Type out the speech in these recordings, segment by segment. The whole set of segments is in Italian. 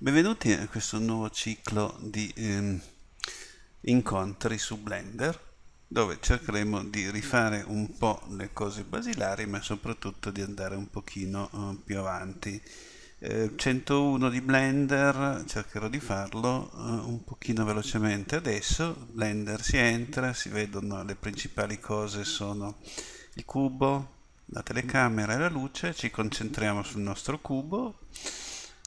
Benvenuti a questo nuovo ciclo di ehm, incontri su Blender dove cercheremo di rifare un po' le cose basilari ma soprattutto di andare un pochino eh, più avanti. Eh, 101 di Blender, cercherò di farlo eh, un pochino velocemente adesso. Blender si entra, si vedono le principali cose sono il cubo, la telecamera e la luce, ci concentriamo sul nostro cubo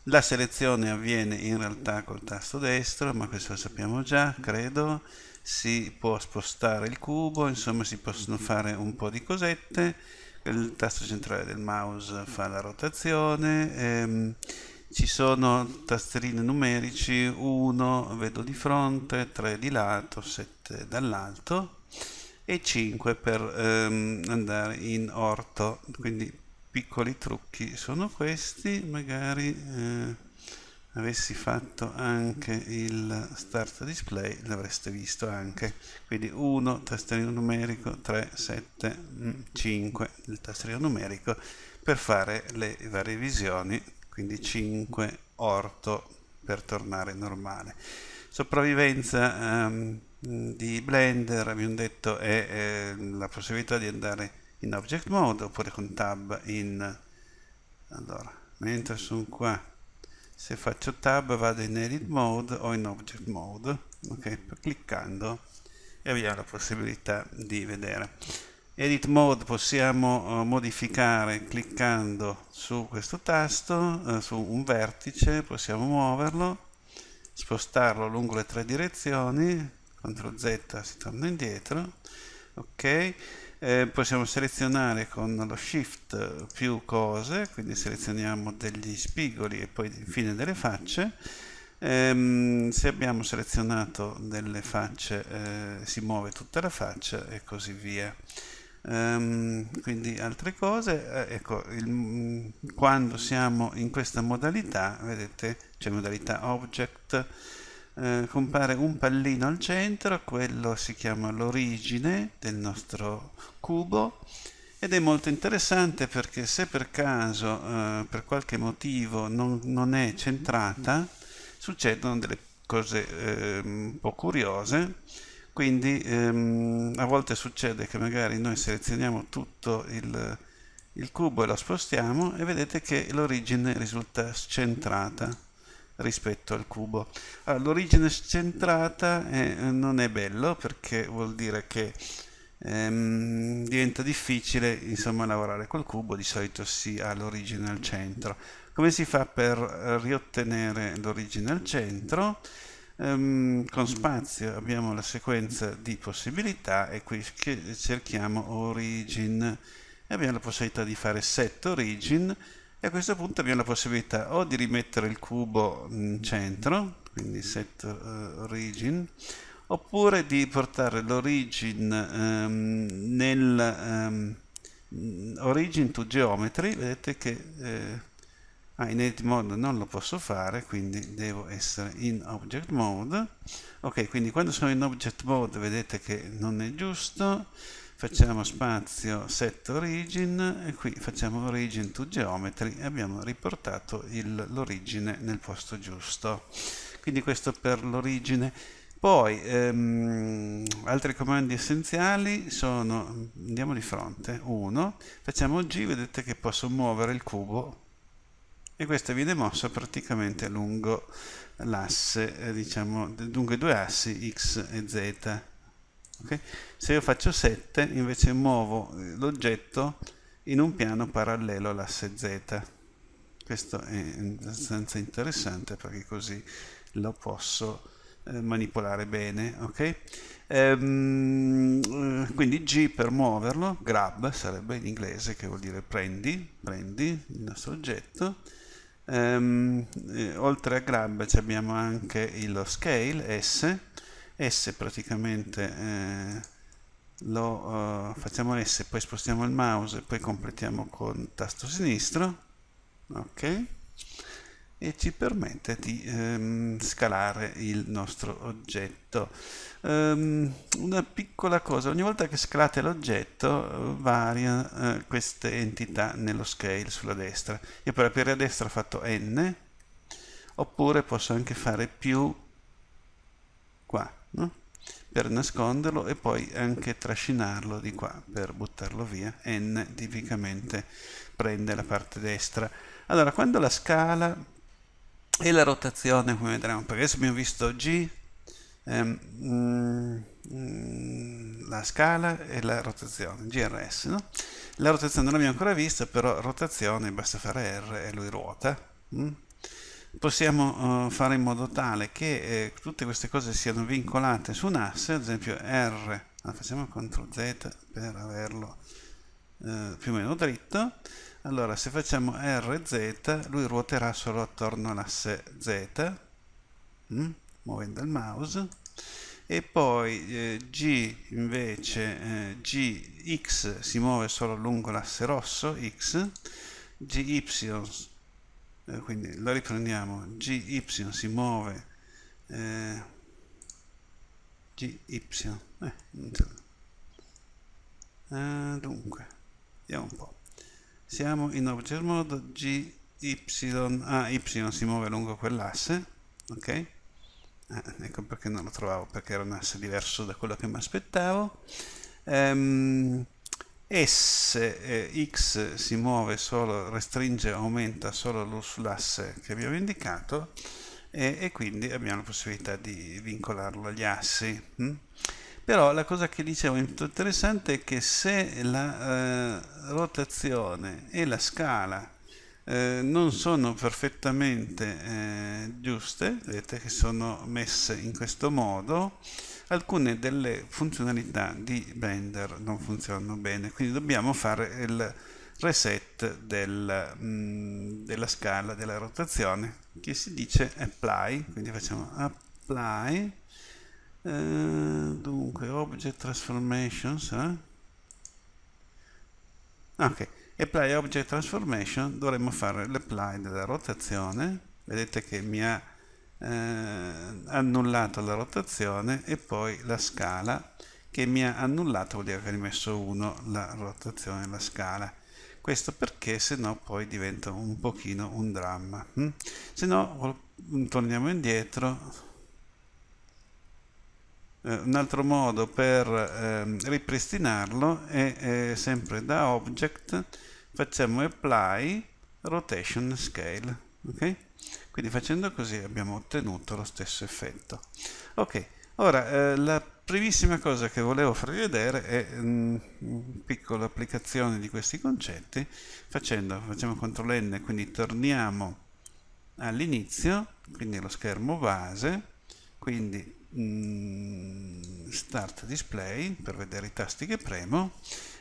la selezione avviene in realtà col tasto destro, ma questo lo sappiamo già, credo. Si può spostare il cubo, insomma si possono fare un po' di cosette. Il tasto centrale del mouse fa la rotazione. Ehm, ci sono tastierine numerici, 1 vedo di fronte, 3 di lato, 7 dall'alto e 5 per ehm, andare in orto, quindi piccoli trucchi sono questi magari eh, avessi fatto anche il start display l'avreste visto anche quindi 1 tastierino numerico 3 7 5 il tastierino numerico per fare le varie visioni quindi 5 orto per tornare normale sopravvivenza ehm, di blender abbiamo detto è eh, la possibilità di andare in object mode oppure con tab in allora mentre sono qua se faccio tab vado in edit mode o in object mode ok cliccando e abbiamo la possibilità di vedere edit mode possiamo eh, modificare cliccando su questo tasto eh, su un vertice possiamo muoverlo spostarlo lungo le tre direzioni CTRL Z si torna indietro ok eh, possiamo selezionare con lo shift più cose quindi selezioniamo degli spigoli e poi infine delle facce ehm, se abbiamo selezionato delle facce eh, si muove tutta la faccia e così via ehm, quindi altre cose eh, ecco il, mm, quando siamo in questa modalità vedete c'è modalità object eh, compare un pallino al centro, quello si chiama l'origine del nostro cubo ed è molto interessante perché se per caso, eh, per qualche motivo, non, non, è centrata, succedono delle cose eh, un po' curiose, quindi ehm, a volte succede che magari noi selezioniamo tutto il, il cubo e lo spostiamo e vedete che l'origine risulta centrata rispetto al cubo. Allora, ah, l'origine scentrata eh, non è bello perché vuol dire che ehm, diventa difficile insomma, lavorare col cubo, di solito si ha l'origine al centro. Come si fa per riottenere l'origine al centro? Ehm, con spazio abbiamo la sequenza di possibilità e qui cerchiamo origin e abbiamo la possibilità di fare set origin e a questo punto abbiamo la possibilità o di rimettere il cubo in centro quindi set eh, origin oppure di portare l'origin um, nel um, origin to geometry vedete che eh, ah, in edit mode non lo posso fare quindi devo essere in object mode ok quindi quando sono in object mode vedete che non è giusto facciamo spazio set origin e qui facciamo origin to geometry e abbiamo riportato l'origine nel posto giusto quindi questo per l'origine poi ehm, altri comandi essenziali sono andiamo di fronte 1 facciamo G vedete che posso muovere il cubo e questo viene mosso praticamente lungo l'asse eh, diciamo dunque due assi X e Z Okay? Se io faccio 7 invece muovo eh, l'oggetto in un piano parallelo all'asse Z. Questo è abbastanza interessante perché così lo posso eh, manipolare bene. Okay? Ehm, eh, quindi G per muoverlo, grab sarebbe in inglese che vuol dire prendi, prendi il nostro oggetto. Ehm, eh, oltre a grab abbiamo anche lo scale S S praticamente eh, lo uh, facciamo S poi spostiamo il mouse e poi completiamo con tasto sinistro ok e ci permette di ehm, scalare il nostro oggetto um, una piccola cosa ogni volta che scalate l'oggetto varia eh, queste entità nello scale sulla destra io per aprire a destra ho fatto n oppure posso anche fare più qua no? per nasconderlo e poi anche trascinarlo di qua per buttarlo via. N tipicamente prende la parte destra. Allora, quando la scala e la rotazione, come vedremo, perché adesso abbiamo visto G, ehm, mm, la scala e la rotazione, GRS, no? La rotazione non l'abbiamo ancora vista, però rotazione basta fare R e lui ruota. Mm? possiamo eh, fare in modo tale che eh, tutte queste cose siano vincolate su un asse, ad esempio R, allora facciamo CTRL Z per averlo eh, più o meno dritto, allora se facciamo RZ lui ruoterà solo attorno all'asse Z, mm, muovendo il mouse, e poi eh, G invece eh, GX si muove solo lungo l'asse rosso X GY eh, quindi lo riprendiamo gy si muove eh, gy eh, eh, dunque vediamo un po' siamo in object mode gy ah, y si muove lungo quell'asse ok ah, ecco perché non lo trovavo perché era un asse diverso da quello che mi aspettavo ehm, S, eh, X si muove solo, restringe, aumenta solo sull'asse che abbiamo indicato e, e, quindi abbiamo la possibilità di vincolarlo agli assi. Mm? Però la cosa che dicevo interessante è che se la eh, rotazione e la scala eh, non sono perfettamente eh, giuste, vedete che sono messe in questo modo, alcune delle funzionalità di Blender non funzionano bene, quindi dobbiamo fare il reset del, mh, mm, della scala della rotazione che si dice apply, quindi facciamo apply, eh, dunque object transformations, eh? Ah, ok, apply object transformation, dovremmo fare l'apply della rotazione, vedete che mi ha eh, annullata la rotazione e poi la scala che mi ha annullato vuol dire che ha rimesso 1 la rotazione la scala questo perché se no poi diventa un pochino un dramma hm? se no torniamo indietro eh, un altro modo per eh, ripristinarlo è, è sempre da object facciamo apply rotation scale ok quindi facendo così abbiamo ottenuto lo stesso effetto. Ok, ora eh, la primissima cosa che volevo farvi vedere è mh, mm, piccola applicazione di questi concetti facendo, facciamo CTRL N, quindi torniamo all'inizio, quindi lo schermo base, quindi mh, mm, Start Display per vedere i tasti che premo,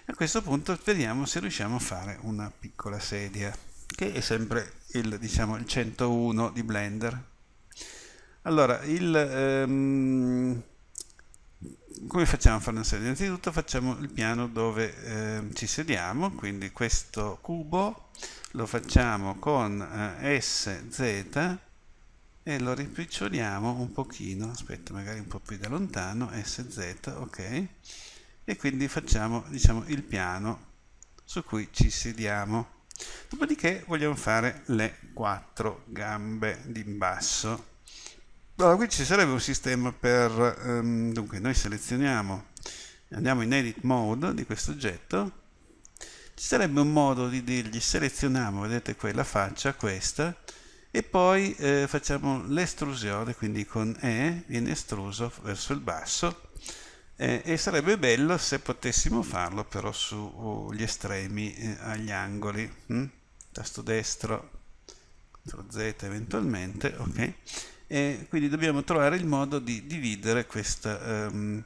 a questo punto vediamo se riusciamo a fare una piccola sedia che è sempre il, diciamo, il 101 di Blender. Allora, il, ehm, come facciamo a fare una serie? Innanzitutto facciamo il piano dove ehm, ci sediamo, quindi questo cubo lo facciamo con eh, SZ e lo ripiccioliamo un pochino, aspetta magari un po' più da lontano, SZ, ok, e quindi facciamo diciamo, il piano su cui ci sediamo. Dopodiché vogliamo fare le quattro gambe di basso. Allora, qui ci sarebbe un sistema per... Um, dunque, noi selezioniamo, andiamo in Edit Mode di questo oggetto, ci sarebbe un modo di dirgli selezioniamo, vedete quella faccia, questa, e poi eh, facciamo l'estrusione, quindi con E viene estruso verso il basso, eh, e sarebbe bello se potessimo farlo però sugli uh, estremi eh, agli angoli hm? tasto destro Z eventualmente ok e quindi dobbiamo trovare il modo di dividere questa, um,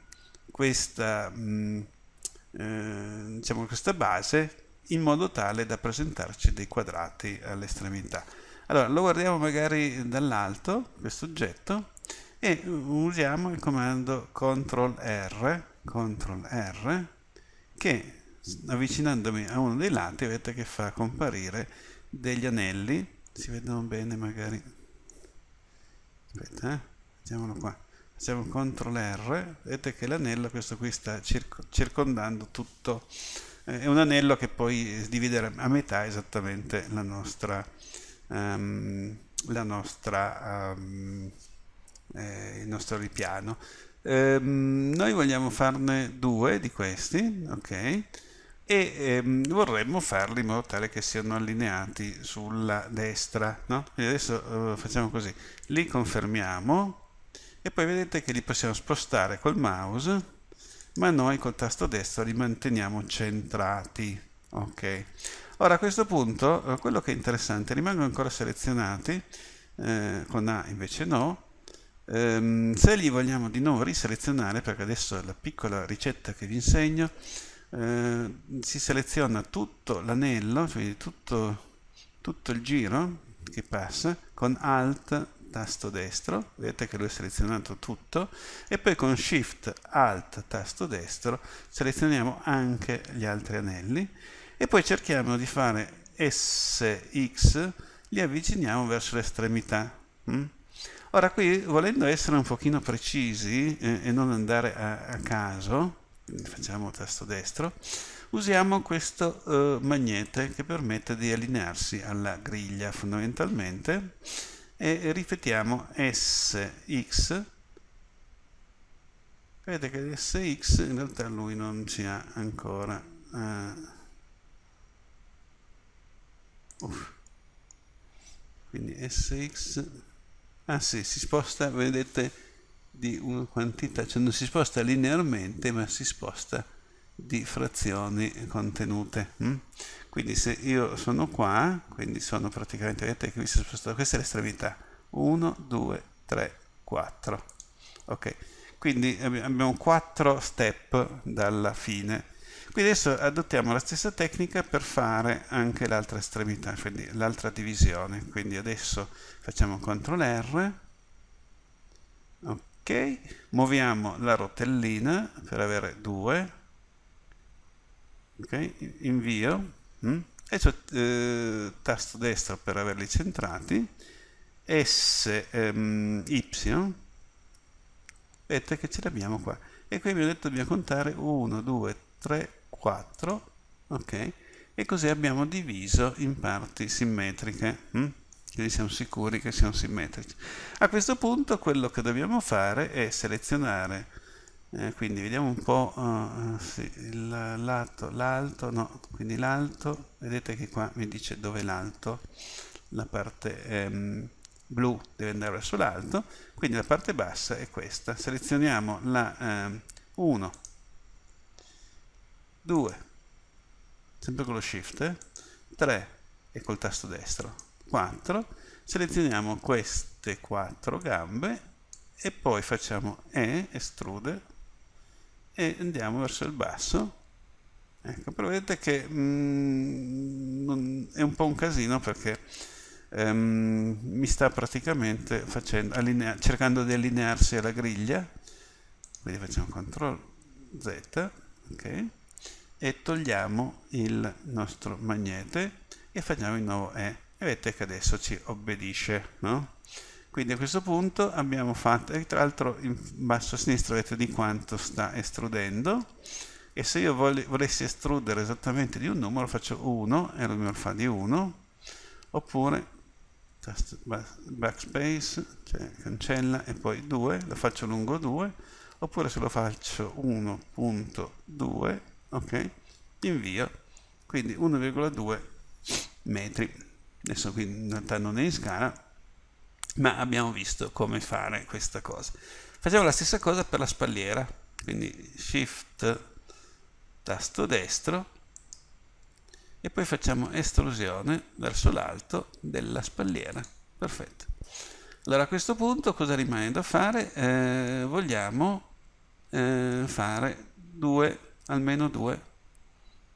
questa, um, eh, diciamo questa base in modo tale da presentarci dei quadrati all'estremità allora lo guardiamo magari dall'alto questo oggetto e usiamo il comando CTRL R, CTRL R che avvicinandomi a uno dei lati vedete che fa comparire degli anelli si vedono bene magari aspetta eh? facciamolo qua facciamo CTRL R vedete che l'anello questo qui sta circondando tutto eh, è un anello che poi divide a metà esattamente la nostra um, la nostra um, eh, il nostro ripiano. Ehm, noi vogliamo farne due di questi, ok? E ehm, vorremmo farli in modo tale che siano allineati sulla destra, no? Quindi adesso eh, facciamo così, li confermiamo e poi vedete che li possiamo spostare col mouse, ma noi col tasto destro li manteniamo centrati, ok? Ora a questo punto eh, quello che è interessante, rimangono ancora selezionati, eh, con A invece no, ehm, se li vogliamo di nuovo riselezionare perché adesso la piccola ricetta che vi insegno eh, si seleziona tutto l'anello quindi tutto, tutto il giro che passa con alt tasto destro, vedete che lui ha selezionato tutto, e poi con Shift Alt tasto destro selezioniamo anche gli altri anelli e poi cerchiamo di fare SX, li avviciniamo verso l'estremità. Mm? Ora qui, volendo essere un pochino precisi eh, e non andare a, a caso, facciamo tasto destro, usiamo questo eh, magnete che permette di allinearsi alla griglia fondamentalmente e ripetiamo SX vedete che SX in realtà lui non ci ha ancora uh. quindi SX ah sì, si sposta, vedete, di una quantità, cioè non si sposta linearmente ma si sposta di frazioni contenute. Hm? Quindi se io sono qua, quindi sono praticamente, vedete che mi si sposta, questa è l'estremità, 1, 2, 3, 4. Ok, quindi abbiamo 4 step dalla fine quindi adesso adottiamo la stessa tecnica per fare anche l'altra estremità, quindi l'altra divisione. Quindi adesso facciamo CTRL R, ok, muoviamo la rotellina per avere due, ok, invio, mm. e cioè, eh, tasto destro per averli centrati, S, ehm, Y, vedete che ce l'abbiamo qua. E qui ho detto dobbiamo contare 1, 2, 3, 4, ok? E così abbiamo diviso in parti simmetriche, hm? quindi siamo sicuri che siano simmetrici. A questo punto quello che dobbiamo fare è selezionare, eh, quindi vediamo un po' uh, sì, l'alto, no, quindi l'alto, vedete che qua mi dice dove l'alto, la parte ehm, blu deve andare verso l'alto, quindi la parte bassa è questa. Selezioniamo la eh, 1 2, sempre con lo shift, 3 e col tasto destro, 4, selezioniamo queste 4 gambe e poi facciamo E, estrude, e andiamo verso il basso. Ecco, però vedete che mm, è un po' un casino perché um, mi sta praticamente facendo, allinea, cercando di allinearsi alla griglia, quindi facciamo CTRL Z, ok? e togliamo il nostro magnete e facciamo il nuovo E e vedete che adesso ci obbedisce no? quindi a questo punto abbiamo fatto e tra l'altro in basso a sinistra vedete di quanto sta estrudendo e se io volessi estrudere esattamente di un numero faccio 1 e lo numero fa di 1 oppure backspace cioè cancella e poi 2 lo faccio lungo 2 oppure se lo faccio 1.2 ok? Invio, quindi 1,2 metri. Adesso qui in realtà non è in scala, ma abbiamo visto come fare questa cosa. Facciamo la stessa cosa per la spalliera, quindi Shift, tasto destro, e poi facciamo estrusione verso l'alto della spalliera. Perfetto. Allora a questo punto cosa rimane da fare? Eh, vogliamo eh, fare due almeno due,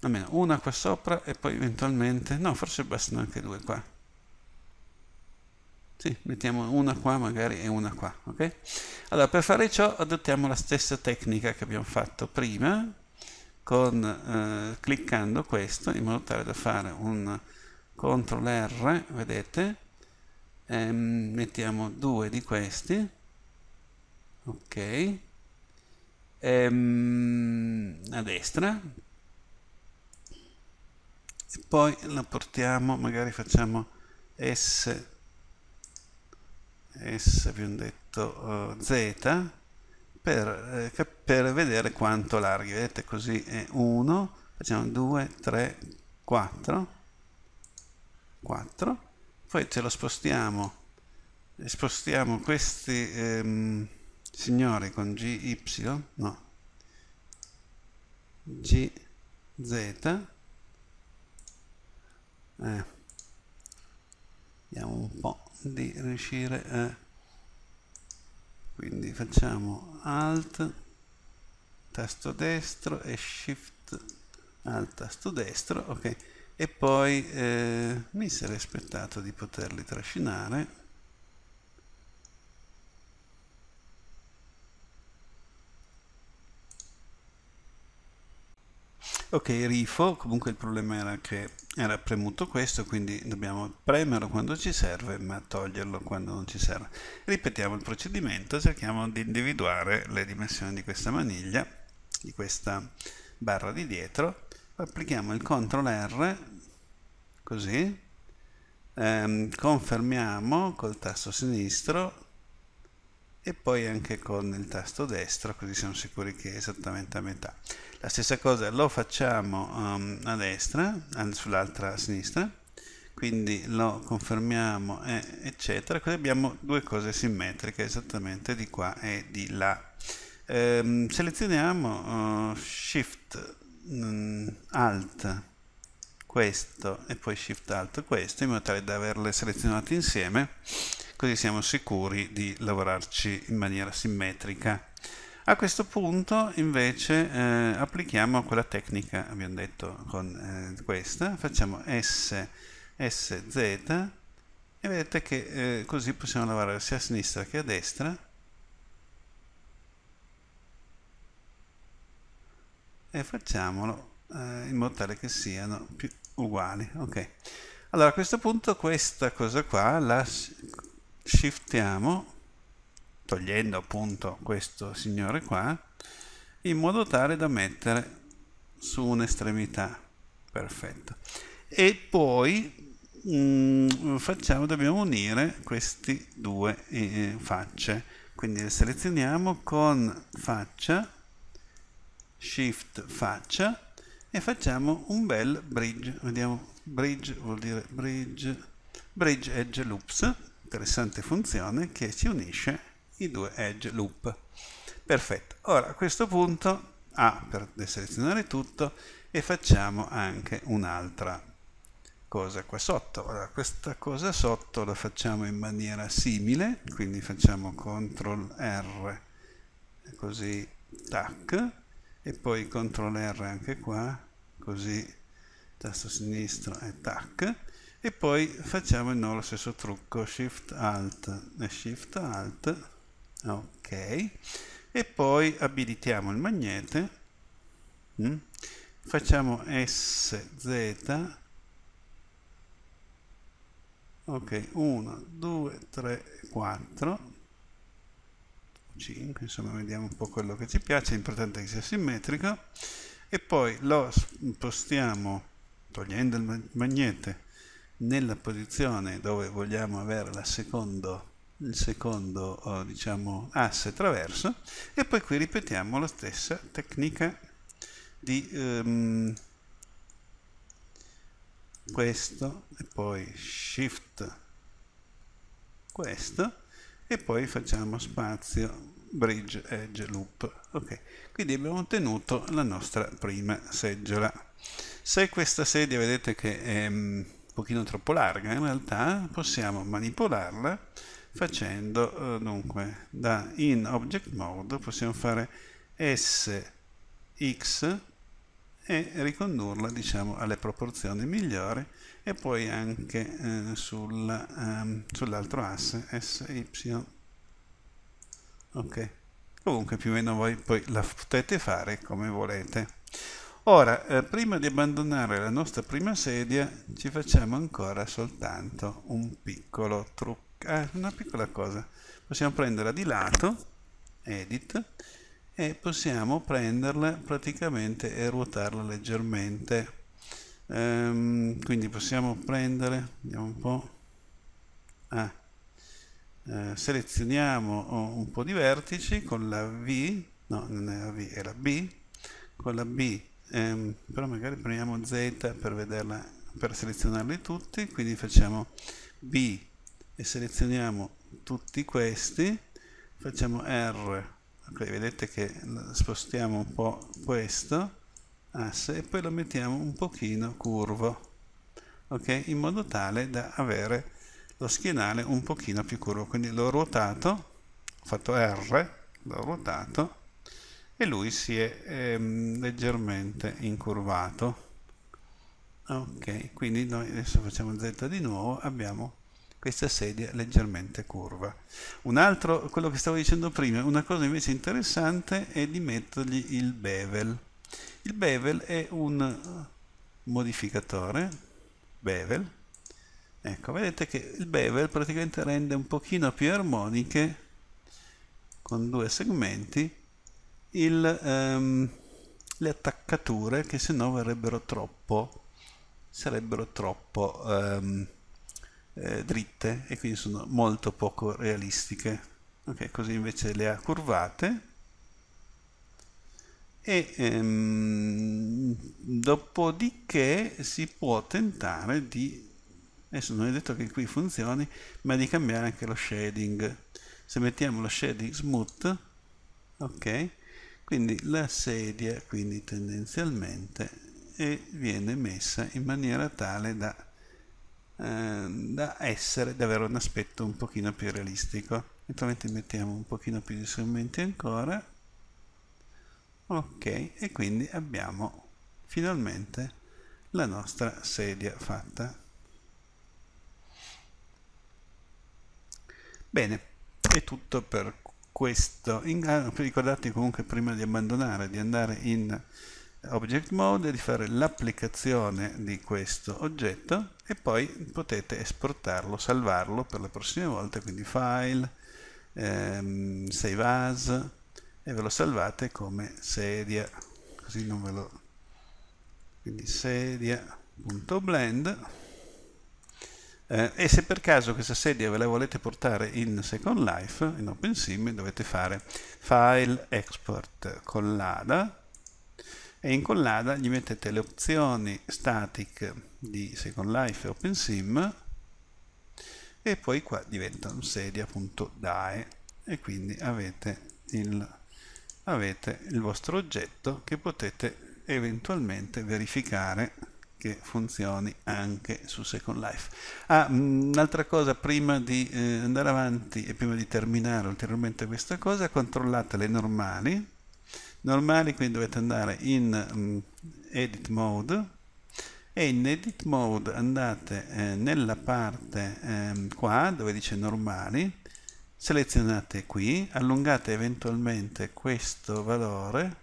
almeno una qua sopra e poi eventualmente, no forse bastano anche due qua. Sì, mettiamo una qua magari e una qua, ok? Allora, per fare ciò adottiamo la stessa tecnica che abbiamo fatto prima, con, eh, cliccando questo, in modo tale da fare un CTRL R, vedete? E ehm, mettiamo due di questi, ok? ehm, a destra e poi la portiamo magari facciamo S S abbiamo detto uh, Z per, eh, per, vedere quanto larghi vedete così è 1 facciamo 2 3 4 4 poi ce lo spostiamo spostiamo questi ehm, signore con GY, no, GZ, eh, vediamo un po' di riuscire a, eh. quindi facciamo Alt, tasto destro e Shift Alt, tasto destro, ok, e poi eh, mi sarei aspettato di poterli trascinare, ok rifo comunque il problema era che era premuto questo quindi dobbiamo premerlo quando ci serve ma toglierlo quando non ci serve ripetiamo il procedimento cerchiamo di individuare le dimensioni di questa maniglia di questa barra di dietro applichiamo il CTRL R così ehm, confermiamo col tasto sinistro e poi anche con il tasto destro così siamo sicuri che è esattamente a metà la stessa cosa lo facciamo um, a destra sull'altra sinistra quindi lo confermiamo eh, eccetera così abbiamo due cose simmetriche esattamente di qua e di là ehm, selezioniamo uh, shift mh, mm, alt questo e poi shift alt questo in modo tale da averle selezionate insieme così siamo sicuri di lavorarci in maniera simmetrica. A questo punto invece eh, applichiamo quella tecnica, abbiamo detto con eh, questa, facciamo S, SZ e vedete che eh, così possiamo lavorare sia a sinistra che a destra e facciamolo eh, in modo tale che siano più uguali. Ok. Allora a questo punto questa cosa qua la shiftiamo togliendo appunto questo signore qua in modo tale da mettere su un'estremità perfetto e poi mh, mm, facciamo dobbiamo unire queste due eh, eh, facce quindi le selezioniamo con faccia shift faccia e facciamo un bel bridge vediamo bridge vuol dire bridge bridge edge loops interessante funzione che ci unisce i due edge loop. Perfetto. Ora a questo punto A per deselezionare tutto e facciamo anche un'altra cosa qua sotto. Ora questa cosa sotto la facciamo in maniera simile, quindi facciamo CTRL R così tac e poi CTRL R anche qua così tasto sinistro e tac e poi facciamo il nuovo stesso trucco shift alt e shift alt ok e poi abilitiamo il magnete mm? facciamo sz ok 1 2 3 4 5 insomma vediamo un po' quello che ci piace l'importante è che sia simmetrico e poi lo spostiamo togliendo il magnete nella posizione dove vogliamo avere secondo, il secondo eh, diciamo, asse traverso e poi qui ripetiamo la stessa tecnica di um, questo e poi shift questo e poi facciamo spazio bridge edge loop ok quindi abbiamo ottenuto la nostra prima seggiola se questa sedia vedete che è mm, pochino troppo larga in realtà, possiamo manipolarla facendo eh, dunque da in object mode possiamo fare sx e ricondurla diciamo alle proporzioni migliori e poi anche eh, sul, um, ehm, sull'altro asse sy ok comunque più o meno voi poi la potete fare come volete Ora, eh, prima di abbandonare la nostra prima sedia, ci facciamo ancora soltanto un piccolo trucco, eh, una piccola cosa. Possiamo prenderla di lato, edit, e possiamo prenderla praticamente e ruotarla leggermente. Ehm, quindi possiamo prendere, vediamo un po', ah, eh, selezioniamo oh, un po' di vertici con la V, no, non è la V, è la B, con la B ehm, però magari prendiamo Z per vederla, per selezionarli tutti, quindi facciamo B e selezioniamo tutti questi, facciamo R, ok, vedete che spostiamo un po' questo asse e poi lo mettiamo un pochino curvo, ok, in modo tale da avere lo schienale un pochino più curvo, quindi l'ho ruotato, ho fatto R, l'ho ruotato e lui si è ehm, leggermente incurvato ok quindi noi adesso facciamo Z di nuovo abbiamo questa sedia leggermente curva un altro quello che stavo dicendo prima una cosa invece interessante è di mettergli il bevel il bevel è un modificatore bevel ecco vedete che il bevel praticamente rende un pochino più armoniche con due segmenti il, um, le attaccature che se no verrebbero troppo sarebbero troppo um, eh, dritte e quindi sono molto poco realistiche ok così invece le ha curvate e um, dopodiché si può tentare di adesso non è detto che qui funzioni ma di cambiare anche lo shading se mettiamo lo shading smooth ok quindi la sedia quindi tendenzialmente viene messa in maniera tale da, eh, da essere, da avere un aspetto un pochino più realistico. Eventualmente mettiamo un pochino più di strumenti ancora. Ok, e quindi abbiamo finalmente la nostra sedia fatta. Bene, è tutto per questo. In, ah, ricordate comunque prima di abbandonare, di andare in object mode, di fare l'applicazione di questo oggetto e poi potete esportarlo, salvarlo per le prossime volte, quindi file, ehm, save as e ve lo salvate come sedia, così non ve lo... quindi sedia.blend eh, e se per caso questa sedia ve la volete portare in Second Life, in OpenSim, dovete fare File Export Collada e in Collada gli mettete le opzioni static di Second Life e OpenSim e poi qua diventa un sedia.dae e quindi avete il, avete il vostro oggetto che potete eventualmente verificare che funzioni anche su Second Life. Ah, mm, un'altra cosa, prima di eh, andare avanti e prima di terminare ulteriormente questa cosa, controllate le normali, normali quindi dovete andare in um, Edit Mode e in Edit Mode andate eh, nella parte eh, qua dove dice normali, selezionate qui, allungate eventualmente questo valore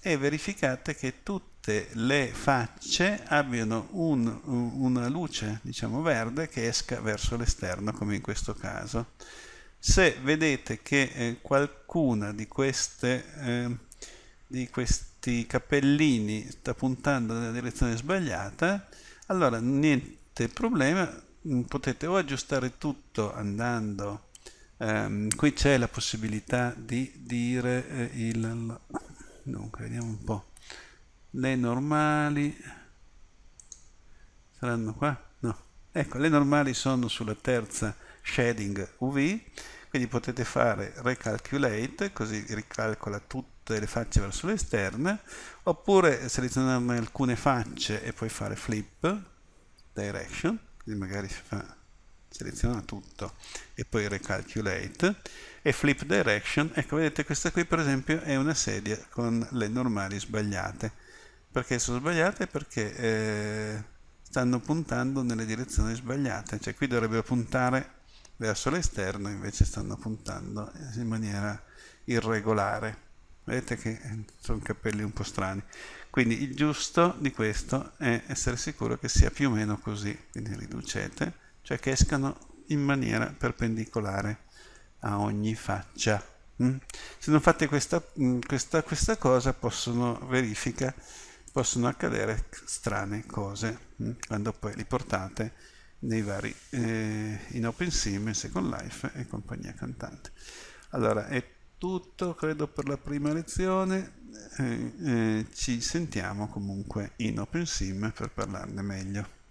e verificate che tutto tutte le facce abbiano un, una luce diciamo verde che esca verso l'esterno come in questo caso se vedete che eh, qualcuna di queste eh, di questi cappellini sta puntando nella direzione sbagliata allora niente problema mm, potete o aggiustare tutto andando ehm, qui c'è la possibilità di dire eh, il dunque vediamo un po' le normali saranno qua? No. Ecco, le normali sono sulla terza shading UV, quindi potete fare recalculate, così ricalcola tutte le facce verso l'esterno, oppure selezionare alcune facce e poi fare flip direction, quindi magari si fa, seleziona tutto e poi recalculate e flip direction, ecco vedete questa qui per esempio è una sedia con le normali sbagliate perché sono sbagliate? Perché eh, stanno puntando nelle direzioni sbagliate, cioè qui dovrebbero puntare verso l'esterno, invece stanno puntando in maniera irregolare. Vedete che eh, sono capelli un po' strani. Quindi il giusto di questo è essere sicuro che sia più o meno così, quindi riducete, cioè che escano in maniera perpendicolare a ogni faccia. Mm? Se non fate questa, mm, questa, questa cosa possono verificare possono accadere strane cose mh? Mm, quando poi li portate nei vari eh, in OpenSim, Second Life e compagnia cantante. Allora è tutto credo per la prima lezione, eh, eh, ci sentiamo comunque in OpenSim per parlarne meglio.